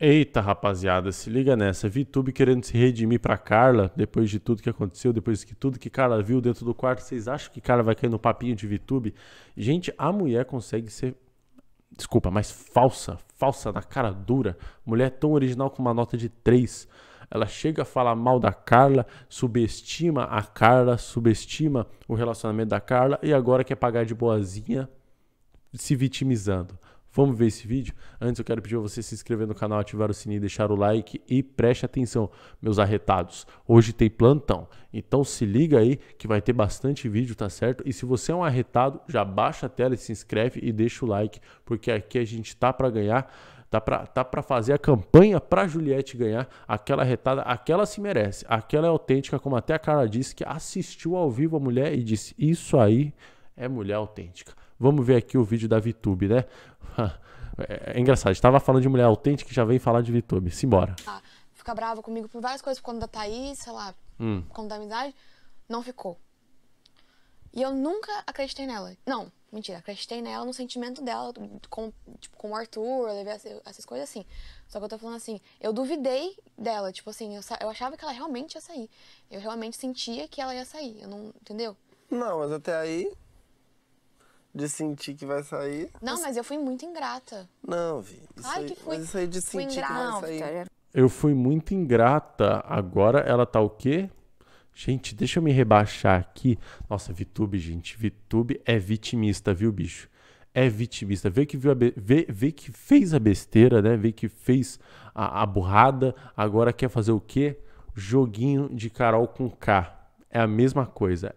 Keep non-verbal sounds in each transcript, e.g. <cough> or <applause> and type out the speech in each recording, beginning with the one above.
Eita, rapaziada, se liga nessa. VTube querendo se redimir pra Carla, depois de tudo que aconteceu, depois de tudo que Carla viu dentro do quarto. Vocês acham que Carla vai cair no papinho de VTube? Gente, a mulher consegue ser. Desculpa, mas falsa. Falsa na cara dura. Mulher tão original com uma nota de 3. Ela chega a falar mal da Carla, subestima a Carla, subestima o relacionamento da Carla e agora quer pagar de boazinha se vitimizando. Vamos ver esse vídeo? Antes eu quero pedir a você se inscrever no canal, ativar o sininho, deixar o like e preste atenção, meus arretados. Hoje tem plantão, então se liga aí que vai ter bastante vídeo, tá certo? E se você é um arretado, já baixa a tela e se inscreve e deixa o like, porque aqui a gente tá para ganhar tá para tá pra fazer a campanha para Juliette ganhar aquela retada, aquela se merece, aquela é autêntica, como até a Carla disse, que assistiu ao vivo a mulher e disse: Isso aí é mulher autêntica. Vamos ver aqui o vídeo da VTube, né? <laughs> É, é engraçado, estava falando de mulher autêntica e já vem falar de VTube. Simbora. Ah, fica brava comigo por várias coisas, por conta da Thaís, sei lá, hum. por conta da amizade. Não ficou. E eu nunca acreditei nela. Não, mentira, acreditei nela no sentimento dela, com, tipo, com o Arthur, eu levei essas, essas coisas assim. Só que eu tô falando assim, eu duvidei dela, tipo assim, eu, eu achava que ela realmente ia sair. Eu realmente sentia que ela ia sair, eu não, entendeu? Não, mas até aí de sentir que vai sair. Não, mas eu fui muito ingrata. Não, Vi. Isso Ai, aí, que fui. Mas isso aí de sentir que vai sair. Eu fui muito ingrata. Agora ela tá o quê? Gente, deixa eu me rebaixar aqui. Nossa, Vitube, gente. Vitube é vitimista, viu, bicho? É vitimista. Vê que, viu a vê, vê que fez a besteira, né? Vê que fez a, a burrada. Agora quer fazer o quê? Joguinho de Carol com K. É a mesma coisa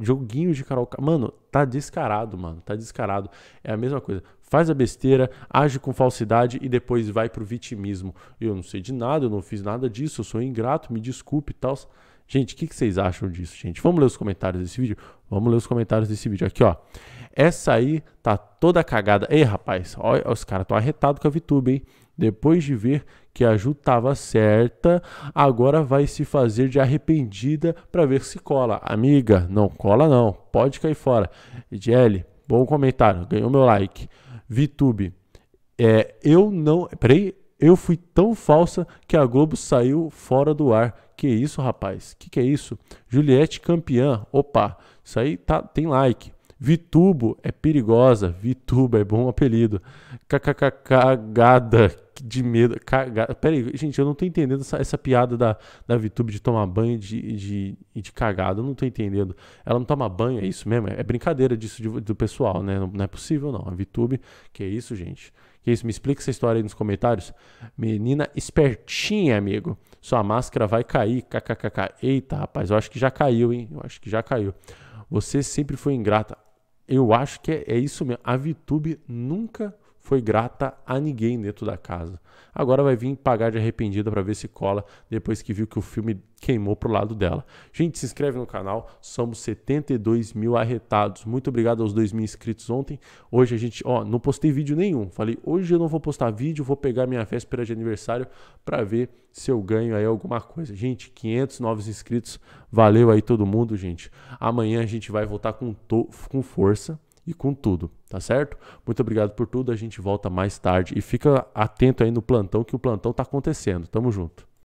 joguinho de Carol. Mano, tá descarado, mano. Tá descarado. É a mesma coisa. Faz a besteira, age com falsidade e depois vai pro vitimismo. Eu não sei de nada, eu não fiz nada disso, eu sou ingrato, me desculpe e tal. Gente, o que, que, vocês acham disso, gente? Vamos ler os comentários desse vídeo? Vamos ler os comentários desse vídeo. Aqui, ó. Essa aí tá toda cagada. Ei, rapaz, olha, os caras estão arretados com a VTube, hein? Depois de ver que a Ju estava certa, agora vai se fazer de arrependida para ver se cola. Amiga, não cola não, pode cair fora. Edielle, bom comentário, ganhou meu like. Vitube, é, eu não. Peraí, eu fui tão falsa que a Globo saiu fora do ar. Que isso, rapaz? Que que é isso? Juliette campeã. Opa, isso aí tá, tem like. Vitubo é perigosa. Vituba é bom apelido. Cagada de medo. Cagada. Pera aí, gente, eu não tô entendendo essa, essa piada da, da Vituba de tomar banho e de, de, de cagada. Eu não tô entendendo. Ela não toma banho, é isso mesmo? É brincadeira disso de, do pessoal, né? Não, não, é possível, não. A Vitube, que é isso, gente? Que é isso? Me explica essa história aí nos comentários. Menina espertinha, amigo. Sua máscara vai cair. KKKK. Eita, rapaz, eu acho que já caiu, hein? Eu acho que já caiu. Você sempre foi ingrata eu acho que é, é isso mesmo. A Vitube nunca foi grata a ninguém dentro da casa. Agora vai vir pagar de arrependida para ver se cola depois que viu que o filme queimou pro lado dela. Gente, se inscreve no canal, somos 72 mil arretados. Muito obrigado aos 2 mil inscritos ontem. Hoje a gente, ó, não postei vídeo nenhum. Falei, hoje eu não vou postar vídeo, vou pegar minha véspera de aniversário para ver se eu ganho aí alguma coisa. Gente, 500 novos inscritos, valeu aí todo mundo, gente. Amanhã a gente vai voltar com, com força e com tudo, tá certo? Muito obrigado por tudo, a gente volta mais tarde e fica atento aí no plantão que o plantão tá acontecendo. Tamo junto.